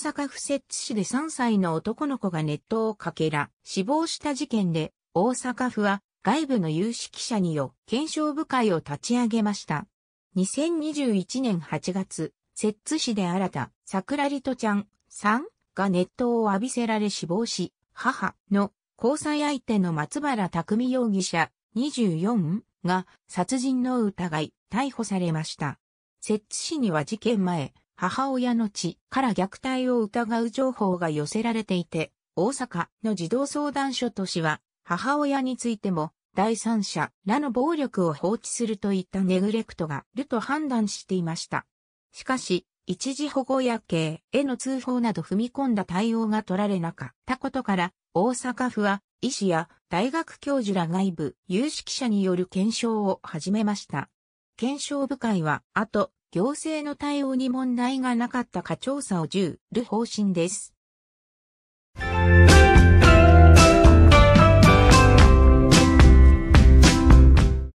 阪府摂津市で3歳の男の子が熱湯をかけら、死亡した事件で、大阪府は外部の有識者によ検証部会を立ち上げました。2021年8月、摂津市で新た、桜里とちゃん、さんが熱湯を浴びせられ死亡し、母の交際相手の松原匠容疑者24が殺人の疑い、逮捕されました。摂津市には事件前、母親の血から虐待を疑う情報が寄せられていて、大阪の児童相談所と市は、母親についても、第三者らの暴力を放置するといったネグレクトがると判断していました。しかし、一時保護や刑への通報など踏み込んだ対応が取られなかったことから、大阪府は医師や大学教授ら外部有識者による検証を始めました。検証部会は、あと、行政の対応に問題がなかったか調査を10る方針です。